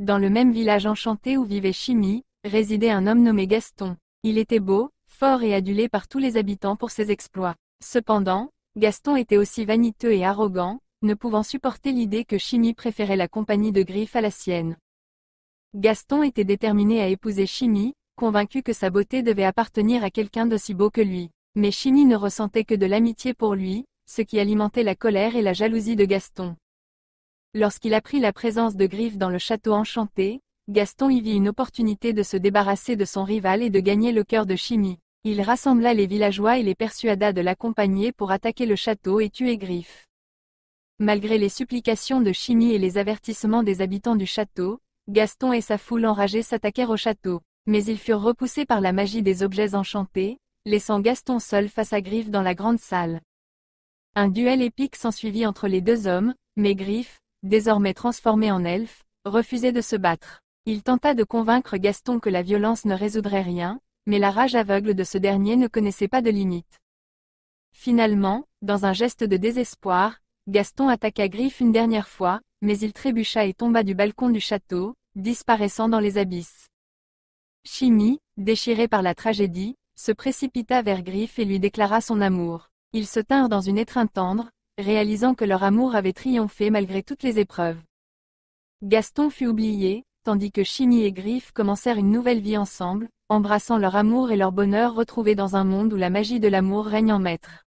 Dans le même village enchanté où vivait Chimie, résidait un homme nommé Gaston. Il était beau, fort et adulé par tous les habitants pour ses exploits. Cependant, Gaston était aussi vaniteux et arrogant, ne pouvant supporter l'idée que Chimie préférait la compagnie de Griffe à la sienne. Gaston était déterminé à épouser Chimie, convaincu que sa beauté devait appartenir à quelqu'un d'aussi beau que lui. Mais Chimie ne ressentait que de l'amitié pour lui, ce qui alimentait la colère et la jalousie de Gaston. Lorsqu'il apprit la présence de Griff dans le château enchanté, Gaston y vit une opportunité de se débarrasser de son rival et de gagner le cœur de Chimie. Il rassembla les villageois et les persuada de l'accompagner pour attaquer le château et tuer Griff. Malgré les supplications de Chimie et les avertissements des habitants du château, Gaston et sa foule enragée s'attaquèrent au château, mais ils furent repoussés par la magie des objets enchantés, laissant Gaston seul face à Griff dans la grande salle. Un duel épique s'ensuivit entre les deux hommes, mais Griff, désormais transformé en elfe, refusait de se battre. Il tenta de convaincre Gaston que la violence ne résoudrait rien, mais la rage aveugle de ce dernier ne connaissait pas de limite. Finalement, dans un geste de désespoir, Gaston attaqua Griff une dernière fois, mais il trébucha et tomba du balcon du château, disparaissant dans les abysses. Chimie, déchiré par la tragédie, se précipita vers Griff et lui déclara son amour. Ils se tinrent dans une étreinte tendre, réalisant que leur amour avait triomphé malgré toutes les épreuves. Gaston fut oublié, tandis que Chimie et Griffe commencèrent une nouvelle vie ensemble, embrassant leur amour et leur bonheur retrouvés dans un monde où la magie de l'amour règne en maître.